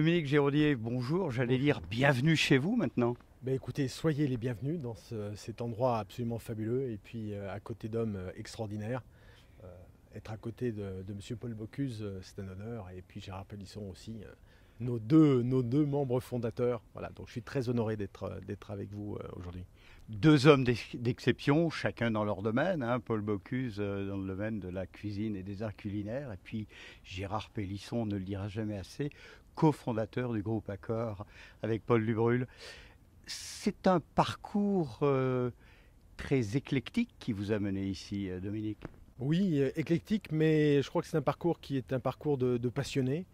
Dominique Géraudier, bonjour. J'allais dire bienvenue chez vous maintenant. Ben écoutez, soyez les bienvenus dans cet endroit absolument fabuleux et puis euh, à côté d'hommes euh, extraordinaires. Euh, être à côté de, de Monsieur Paul Bocuse, c'est un honneur. Et puis Gérard Pellisson aussi, nos deux, nos deux membres fondateurs. Voilà, donc je suis très honoré d'être, d'être avec vous aujourd'hui. Deux hommes d'exception, chacun dans leur domaine. Hein, Paul Bocuse dans le domaine de la cuisine et des arts culinaires. Et puis Gérard Pellisson, on ne le dira jamais assez, fondateur du groupe Accor avec Paul Dubrulle, C'est un parcours euh, très éclectique qui vous a mené ici, euh, Dominique. Oui, euh, éclectique, mais je crois que c'est un parcours qui est un parcours de, passionnés,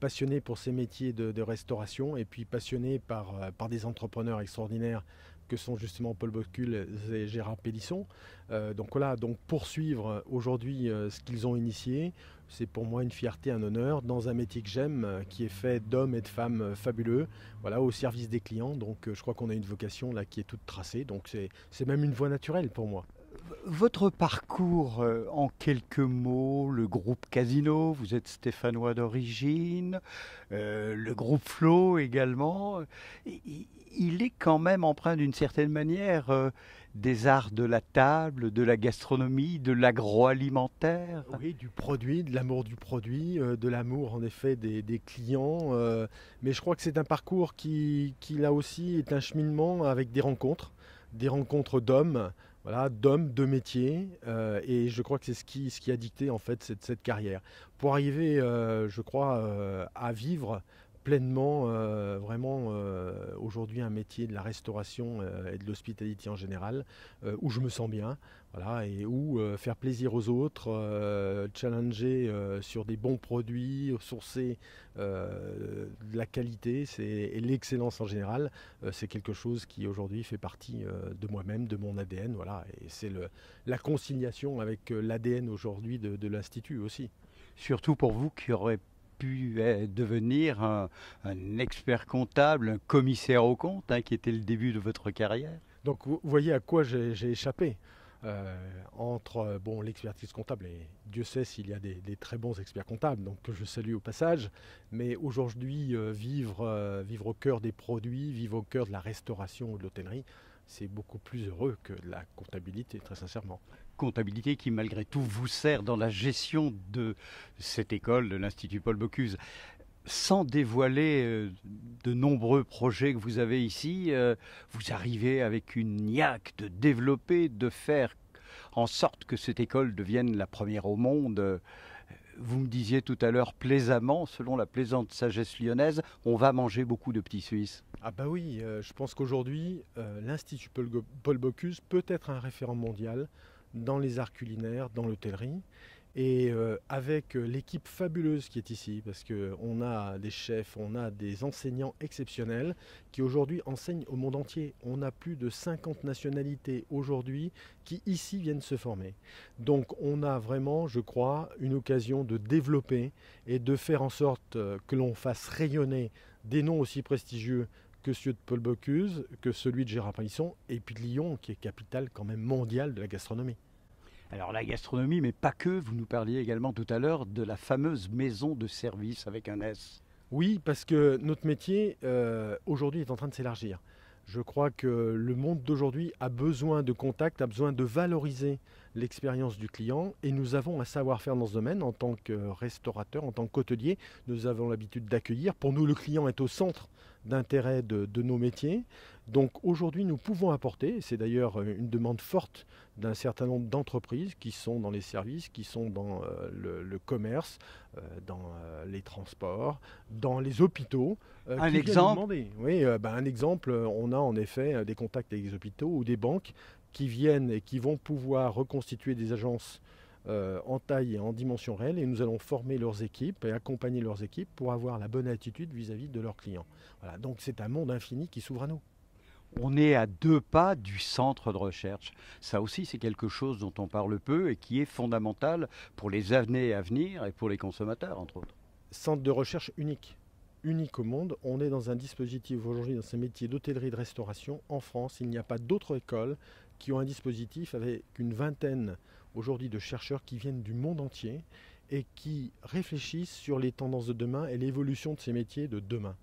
passionnés pour ces métiers de, restauration et puis passionnés par, par des entrepreneurs extraordinaires que sont justement Paul Bocul et Gérard Pélisson. Euh, donc voilà, donc poursuivre aujourd'hui euh, ce qu'ils ont initié, c'est pour moi une fierté, un honneur, dans un métier que j'aime, euh, qui est fait d'hommes et de femmes fabuleux, voilà, au service des clients. Donc je crois qu'on a une vocation là qui est toute tracée, donc c'est même une voie naturelle pour moi. Votre parcours, en quelques mots, le groupe Casino, vous êtes stéphanois d'origine, le groupe Flo également il est quand même empreint d'une certaine manière euh, des arts de la table, de la gastronomie, de l'agroalimentaire. Oui, du produit, de l'amour du produit, euh, de l'amour en effet des, clients. Euh, mais je crois que c'est un parcours qui, qui là aussi est un cheminement avec des rencontres, des rencontres d'hommes, voilà, d'hommes, de métier. et je crois que c'est ce qui, ce qui a dicté en fait cette, cette carrière. Pour arriver, je crois, à vivre pleinement euh, vraiment euh, aujourd'hui un métier de la restauration euh, et de l'hospitalité en général où je me sens bien voilà et où faire plaisir aux autres challenger sur des bons produits sourcer de la qualité et l'excellence en général c'est quelque chose qui aujourd'hui fait partie de moi-même de mon ADN voilà et c'est la conciliation avec l'ADN aujourd'hui de, de l'institut aussi surtout pour vous qui aurez devenir un, expert comptable, un commissaire au compte, hein, qui était le début de votre carrière. Donc vous voyez à quoi j'ai échappé. Euh, entre euh, bon, l'expertise comptable, et Dieu sait s'il y a des, très bons experts comptables, donc que je salue au passage, mais aujourd'hui, euh, vivre, vivre au cœur des produits, vivre au cœur de la restauration ou de l'hôtellerie, c'est beaucoup plus heureux que la comptabilité, très sincèrement comptabilité qui malgré tout vous sert dans la gestion de cette école, de l'Institut Paul Bocuse. Sans dévoiler euh, de nombreux projets que vous avez ici, euh, vous arrivez avec une niaque de développer, de faire en sorte que cette école devienne la première au monde. Vous me disiez tout à l'heure plaisamment, selon la plaisante sagesse lyonnaise, on va manger beaucoup de petits Suisses. Ah bah oui, euh, je pense qu'aujourd'hui, l'Institut Paul, Bocuse peut être un référent mondial dans les arts culinaires, dans l'hôtellerie. Et euh, avec euh, l'équipe fabuleuse qui est ici, parce qu'on a des chefs, on a des enseignants exceptionnels qui aujourd'hui enseignent au monde entier. On a plus de 50 nationalités aujourd'hui qui ici viennent se former. Donc on a vraiment, je crois, une occasion de développer et de faire en sorte euh, que l'on fasse rayonner des noms aussi prestigieux que ceux de Paul Bocuse, que celui de Gérard Panisson, et puis de Lyon, qui est capitale quand même mondiale de la gastronomie. Alors la gastronomie, mais pas que, vous nous parliez également tout à l'heure de la fameuse maison de service avec un S. Oui, parce que notre métier, euh, aujourd'hui, est en train de s'élargir. Je crois que le monde d'aujourd'hui a besoin de contacts, a besoin de valoriser l'expérience du client et nous avons un savoir-faire dans ce domaine en tant que restaurateur, en tant qu'hôtelier. Nous avons l'habitude d'accueillir. Pour nous, le client est au centre d'intérêt de, nos métiers. Donc aujourd'hui, nous pouvons apporter, c'est d'ailleurs euh, une demande forte d'un certain nombre d'entreprises qui sont dans les services, qui sont dans euh, le, commerce, euh, dans les transports, dans les hôpitaux. Bah, un exemple Oui, un exemple, on a en effet des contacts avec les hôpitaux ou des banques qui viennent et qui vont pouvoir reconstituer des agences euh, en taille et en dimension réelle et nous allons former leurs équipes et accompagner leurs équipes pour avoir la bonne attitude vis-à-vis de leurs clients. Voilà, donc c'est un monde infini qui s'ouvre à nous. On est à deux pas du centre de recherche. Ça aussi, c'est quelque chose dont on parle peu et qui est fondamental pour les années à venir et pour les consommateurs, entre autres. Centre de recherche unique unique au monde. On est dans un dispositif aujourd'hui dans ces métiers d'hôtellerie de restauration. En France, il n'y a pas d'autres écoles qui ont un dispositif avec une vingtaine aujourd'hui de chercheurs qui viennent du monde entier et qui réfléchissent sur les tendances de demain et l'évolution de ces métiers de demain.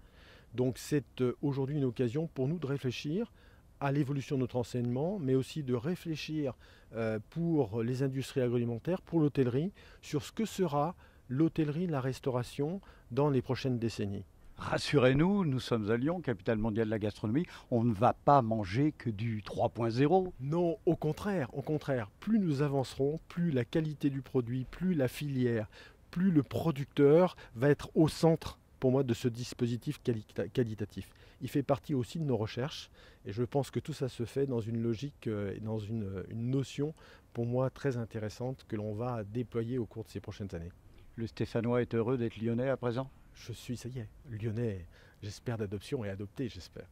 Donc c'est euh, aujourd'hui une occasion pour nous de réfléchir à l'évolution de notre enseignement, mais aussi de réfléchir euh, pour les industries agroalimentaires, pour l'hôtellerie, sur ce que sera l'hôtellerie, la restauration dans les prochaines décennies. Rassurez-nous, nous sommes à Lyon, capitale mondiale de la gastronomie, on ne va pas manger que du 3.0. Non, au contraire, au contraire, plus nous avancerons, plus la qualité du produit, plus la filière, plus le producteur va être au centre pour moi de ce dispositif qualitatif. Il fait partie aussi de nos recherches et je pense que tout ça se fait dans une logique euh, et dans euh, une notion pour moi très intéressante que l'on va déployer au cours de ces prochaines années. Le Stéphanois est heureux d'être lyonnais à présent Je suis, ça y est, lyonnais, j'espère d'adoption et adopté, j'espère.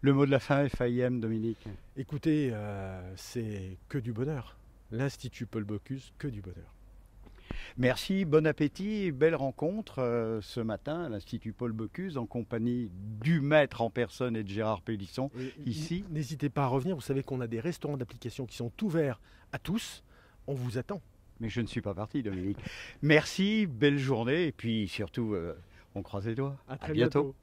Le mot de la fin, FIM, Dominique Écoutez, euh, c'est que du bonheur. L'Institut Paul Bocuse, que du bonheur. Merci, bon appétit, belle rencontre euh, ce matin à l'Institut Paul Bocuse en compagnie du maître en personne et de Gérard Pélisson ici. N'hésitez pas à revenir, vous savez qu'on a des restaurants d'application qui sont ouverts à tous, on vous attend. Mais je ne suis pas parti, Dominique. Merci, belle journée, et puis surtout, euh, on croise les doigts. À, très bientôt.